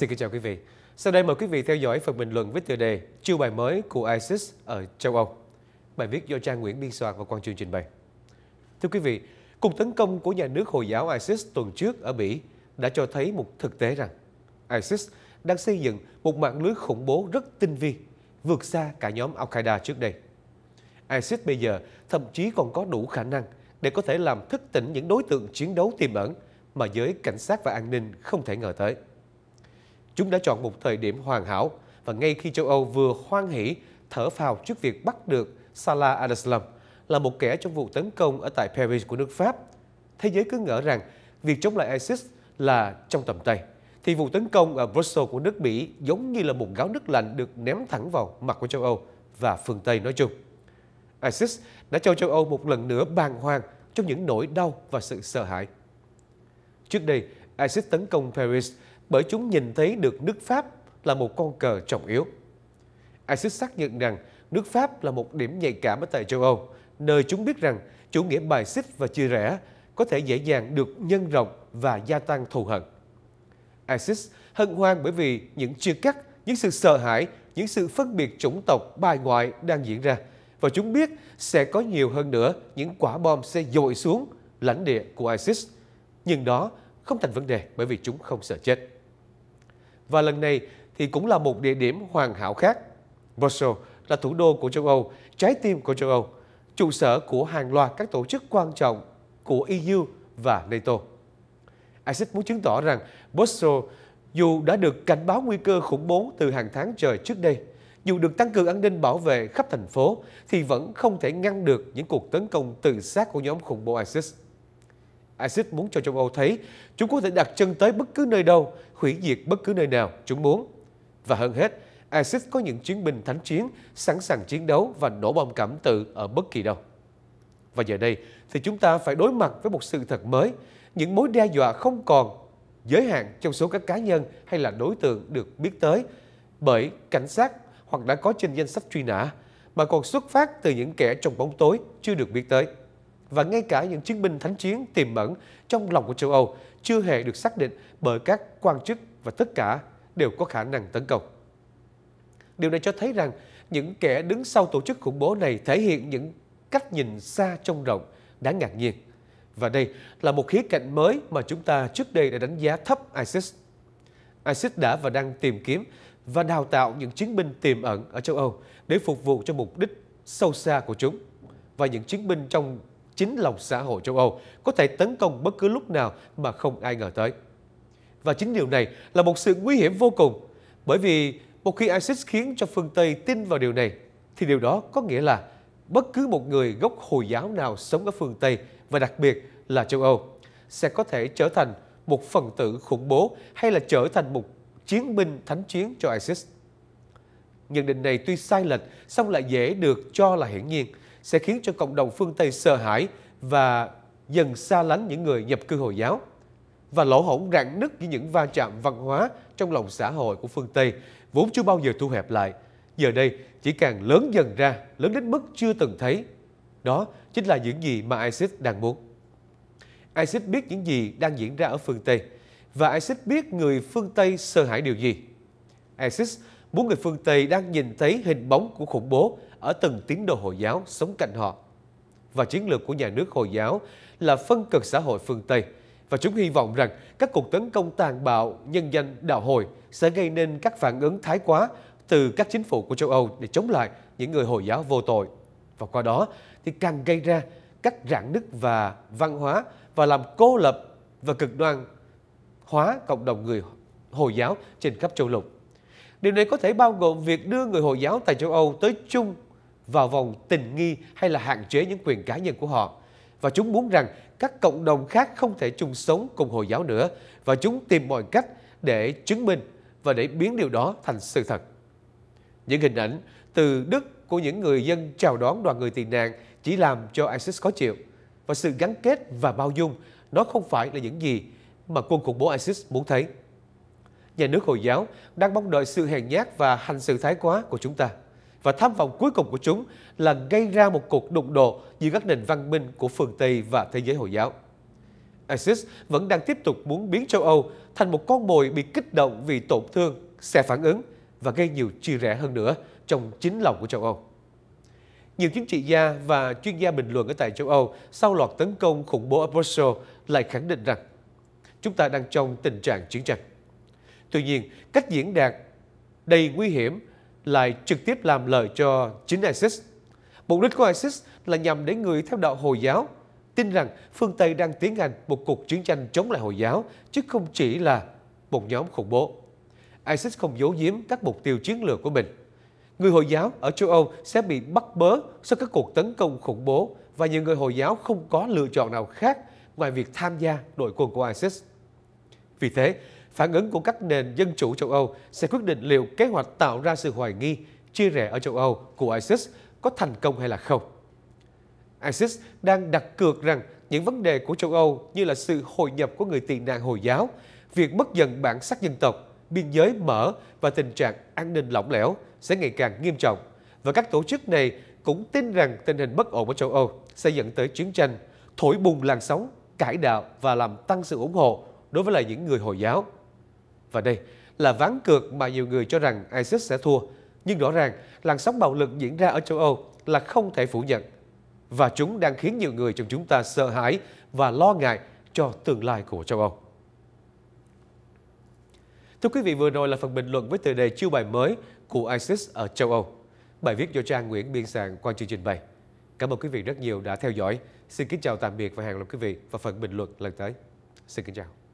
Xin kính chào quý vị. Sau đây mời quý vị theo dõi phần bình luận với tựa đề Chiêu bài mới của ISIS ở châu Âu. Bài viết do Trang Nguyễn biên soạn và Quang Trường trình bày. Thưa quý vị, cuộc tấn công của nhà nước Hồi giáo ISIS tuần trước ở Bỉ đã cho thấy một thực tế rằng ISIS đang xây dựng một mạng lưới khủng bố rất tinh vi, vượt xa cả nhóm Al-Qaeda trước đây. ISIS bây giờ thậm chí còn có đủ khả năng để có thể làm thức tỉnh những đối tượng chiến đấu tiềm ẩn mà giới cảnh sát và an ninh không thể ngờ tới. Chúng đã chọn một thời điểm hoàn hảo và ngay khi châu Âu vừa hoan hỉ thở phào trước việc bắt được Salah al-Islam là một kẻ trong vụ tấn công ở tại Paris của nước Pháp. Thế giới cứ ngỡ rằng việc chống lại ISIS là trong tầm tay. Thì vụ tấn công ở Brussels của nước Mỹ giống như là một gáo nước lạnh được ném thẳng vào mặt của châu Âu và phương Tây nói chung. ISIS đã cho châu Âu một lần nữa bàng hoàng trong những nỗi đau và sự sợ hãi. Trước đây, ISIS tấn công Paris bởi chúng nhìn thấy được nước Pháp là một con cờ trọng yếu. ISIS xác nhận rằng nước Pháp là một điểm nhạy cảm ở tại châu Âu, nơi chúng biết rằng chủ nghĩa bài xích và chia rẽ có thể dễ dàng được nhân rộng và gia tăng thù hận. ISIS hân hoan bởi vì những chia cắt, những sự sợ hãi, những sự phân biệt chủng tộc bài ngoại đang diễn ra và chúng biết sẽ có nhiều hơn nữa những quả bom sẽ dội xuống lãnh địa của ISIS. Nhưng đó không thành vấn đề bởi vì chúng không sợ chết và lần này thì cũng là một địa điểm hoàn hảo khác. Brussels là thủ đô của châu Âu, trái tim của châu Âu, trụ sở của hàng loạt các tổ chức quan trọng của EU và NATO. ISIS muốn chứng tỏ rằng Brussels dù đã được cảnh báo nguy cơ khủng bố từ hàng tháng trời trước đây, dù được tăng cường an ninh bảo vệ khắp thành phố thì vẫn không thể ngăn được những cuộc tấn công tự sát của nhóm khủng bố ISIS. ISIS muốn cho châu Âu thấy chúng có thể đặt chân tới bất cứ nơi đâu, hủy diệt bất cứ nơi nào chúng muốn. Và hơn hết, ISIS có những chiến binh thánh chiến sẵn sàng chiến đấu và nổ bom cảm tử ở bất kỳ đâu. Và giờ đây thì chúng ta phải đối mặt với một sự thật mới, những mối đe dọa không còn giới hạn trong số các cá nhân hay là đối tượng được biết tới bởi cảnh sát hoặc đã có trên danh sách truy nã mà còn xuất phát từ những kẻ trong bóng tối chưa được biết tới và ngay cả những chiến binh thánh chiến tiềm ẩn trong lòng của châu Âu chưa hề được xác định bởi các quan chức và tất cả đều có khả năng tấn công. Điều này cho thấy rằng những kẻ đứng sau tổ chức khủng bố này thể hiện những cách nhìn xa trông rộng đáng ngạc nhiên. Và đây là một khía cạnh mới mà chúng ta trước đây đã đánh giá thấp ISIS. ISIS đã và đang tìm kiếm và đào tạo những chiến binh tiềm ẩn ở châu Âu để phục vụ cho mục đích sâu xa của chúng. Và những chiến binh trong chính lòng xã hội châu Âu, có thể tấn công bất cứ lúc nào mà không ai ngờ tới. Và chính điều này là một sự nguy hiểm vô cùng, bởi vì một khi ISIS khiến cho phương Tây tin vào điều này, thì điều đó có nghĩa là bất cứ một người gốc Hồi giáo nào sống ở phương Tây và đặc biệt là châu Âu sẽ có thể trở thành một phần tử khủng bố hay là trở thành một chiến binh thánh chiến cho ISIS. Nhận định này tuy sai lệch, song lại dễ được cho là hiển nhiên sẽ khiến cho cộng đồng phương Tây sợ hãi và dần xa lánh những người nhập cư Hồi giáo. Và lỗ hổng rạn nứt với những va chạm văn hóa trong lòng xã hội của phương Tây vốn chưa bao giờ thu hẹp lại, giờ đây chỉ càng lớn dần ra, lớn đến mức chưa từng thấy. Đó chính là những gì mà ISIS đang muốn. ISIS biết những gì đang diễn ra ở phương Tây, và ISIS biết người phương Tây sợ hãi điều gì. ISIS muốn người phương Tây đang nhìn thấy hình bóng của khủng bố ở từng tín đồ Hồi giáo sống cạnh họ. Và chiến lược của nhà nước Hồi giáo là phân cực xã hội phương Tây, và chúng hy vọng rằng các cuộc tấn công tàn bạo nhân danh đạo hồi sẽ gây nên các phản ứng thái quá từ các chính phủ của châu Âu để chống lại những người Hồi giáo vô tội. Và qua đó thì càng gây ra các rạn nứt và văn hóa và làm cô lập và cực đoan hóa cộng đồng người Hồi giáo trên khắp châu lục. Điều này có thể bao gồm việc đưa người Hồi giáo tại châu Âu tới chung vào vòng tình nghi hay là hạn chế những quyền cá nhân của họ. Và chúng muốn rằng các cộng đồng khác không thể chung sống cùng Hồi giáo nữa và chúng tìm mọi cách để chứng minh và để biến điều đó thành sự thật. Những hình ảnh từ Đức của những người dân chào đón đoàn người tị nạn chỉ làm cho ISIS khó chịu và sự gắn kết và bao dung nó không phải là những gì mà quân khủng bố ISIS muốn thấy nhà nước Hồi giáo đang mong đợi sự hèn nhát và hành xử thái quá của chúng ta. Và tham vọng cuối cùng của chúng là gây ra một cuộc đụng độ giữa các nền văn minh của phương Tây và thế giới Hồi giáo. ISIS vẫn đang tiếp tục muốn biến châu Âu thành một con mồi bị kích động vì tổn thương, sẽ phản ứng và gây nhiều chia rẽ hơn nữa trong chính lòng của châu Âu. Nhiều chính trị gia và chuyên gia bình luận ở tại châu Âu sau loạt tấn công khủng bố ở Brussels lại khẳng định rằng chúng ta đang trong tình trạng chiến tranh. Tuy nhiên, cách diễn đạt đầy nguy hiểm lại trực tiếp làm lợi cho chính ISIS. Mục đích của ISIS là nhằm đến người theo đạo Hồi giáo tin rằng phương Tây đang tiến hành một cuộc chiến tranh chống lại Hồi giáo, chứ không chỉ là một nhóm khủng bố. ISIS không giấu giếm các mục tiêu chiến lược của mình. Người Hồi giáo ở châu Âu sẽ bị bắt bớ sau các cuộc tấn công khủng bố và nhiều người Hồi giáo không có lựa chọn nào khác ngoài việc tham gia đội quân của ISIS. Vì thế, phản ứng của các nền dân chủ châu Âu sẽ quyết định liệu kế hoạch tạo ra sự hoài nghi, chia rẽ ở châu Âu của ISIS có thành công hay là không. ISIS đang đặt cược rằng những vấn đề của châu Âu như là sự hội nhập của người tị nạn Hồi giáo, việc mất dần bản sắc dân tộc, biên giới mở và tình trạng an ninh lỏng lẻo sẽ ngày càng nghiêm trọng. Và các tổ chức này cũng tin rằng tình hình bất ổn ở châu Âu sẽ dẫn tới chiến tranh, thổi bùng làn sóng, cải đạo và làm tăng sự ủng hộ đối với lại những người Hồi giáo. Và đây là ván cược mà nhiều người cho rằng ISIS sẽ thua. Nhưng rõ ràng, làn sóng bạo lực diễn ra ở châu Âu là không thể phủ nhận. Và chúng đang khiến nhiều người trong chúng ta sợ hãi và lo ngại cho tương lai của châu Âu. Thưa quý vị, vừa rồi là phần bình luận với tựa đề chiêu bài mới của ISIS ở châu Âu. Bài viết do Trang Nguyễn biên soạn qua chương trình bày. Cảm ơn quý vị rất nhiều đã theo dõi. Xin kính chào tạm biệt và hẹn gặp quý vị vào phần bình luận lần tới. Xin kính chào.